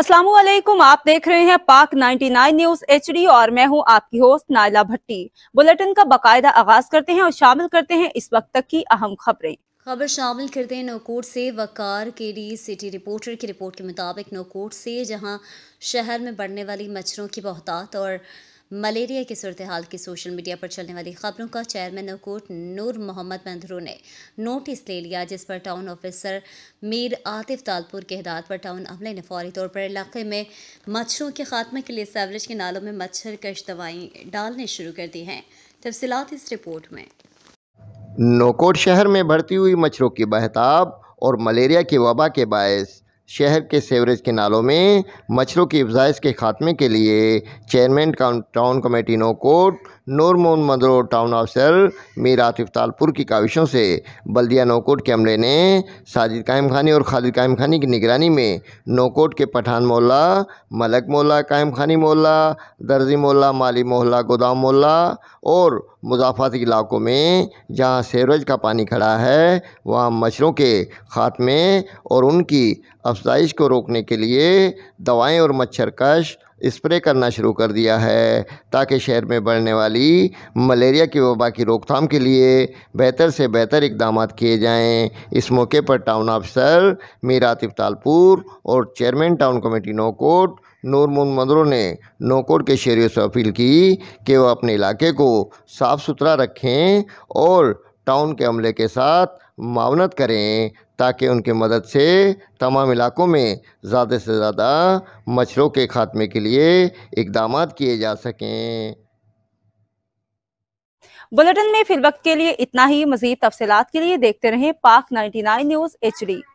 असलम आप देख रहे हैं पाक 99 न्यूज एच और मैं हूं आपकी होस्ट नायला भट्टी बुलेटिन का बकायदा आगाज करते हैं और शामिल करते हैं इस वक्त तक की अहम खबरें खबर शामिल करते हैं नोकोट से वकार के डी सिटी रिपोर्टर की रिपोर्ट के मुताबिक नोकोट से जहां शहर में बढ़ने वाली मच्छरों की बहुतात और मलेरिया की सूरत हाल की सोशल मीडिया पर चलने वाली खबरों का चेयरमैन नवकोट नूर मोहम्मद मंदरू ने नोटिस ले लिया जिस पर टाउन ऑफिसर मीर आतिफ तालपुर के हिदायत पर टाउन अमले ने फौरी तौर पर इलाके में मच्छरों के खात्मे के लिए सैवरेज के नालों में मच्छर कश दवाएँ डालने शुरू कर दी हैं तफसलत इस रिपोर्ट में नोकोट शहर में भर्ती हुई मच्छरों की बहताब और मलेरिया की वबा के बायस शहर के सेवरेज के नालों में मच्छरों की अफजाइश के खात्मे के लिए chairman town committee Naukot नूरमोन मदरो टाउन अफसर मीर आतिफ तालपुर की काविशों से बल्दिया नोकोट के अमले ने साजिद कायम खानी और खालिद कायम खानी की निगरानी में नोकोट के पठान मोहल्ला मलक मोहल्ला कायम खानी मोहल्ला दर्जी मोहल्ला माली मोहल्ला गोदाम मोहल्ला और मुजाफाती इलाकों में जहाँ सेवरेज का पानी खड़ा है वहाँ मच्छरों के खात्मे और उनकी अफ अफजाइश को रोकने के लिए दवाएं और मच्छरकश स्प्रे करना शुरू कर दिया है ताकि शहर में बढ़ने वाली मलेरिया की वबा की रोकथाम के लिए बेहतर से बेहतर इकदाम किए जाएं इस मौके पर टाउन अफसर मीरात इफ्तालपुर और चेयरमैन टाउन कमेटी नोकोट नूर मंदरों ने नोकोट के शहरीों से अपील की कि वह अपने इलाके को साफ़ सुथरा रखें और टाउन के अमले के साथ मावनत करें ताकि उनके मदद से तमाम इलाकों में ज़्यादा से ज़्यादा मच्छरों के खात्मे के लिए इकदाम किए जा सकें बुलेटिन में फिर वक्त के लिए इतना ही मजीद तफसलत के लिए देखते रहें पाक 99 न्यूज़ एच डी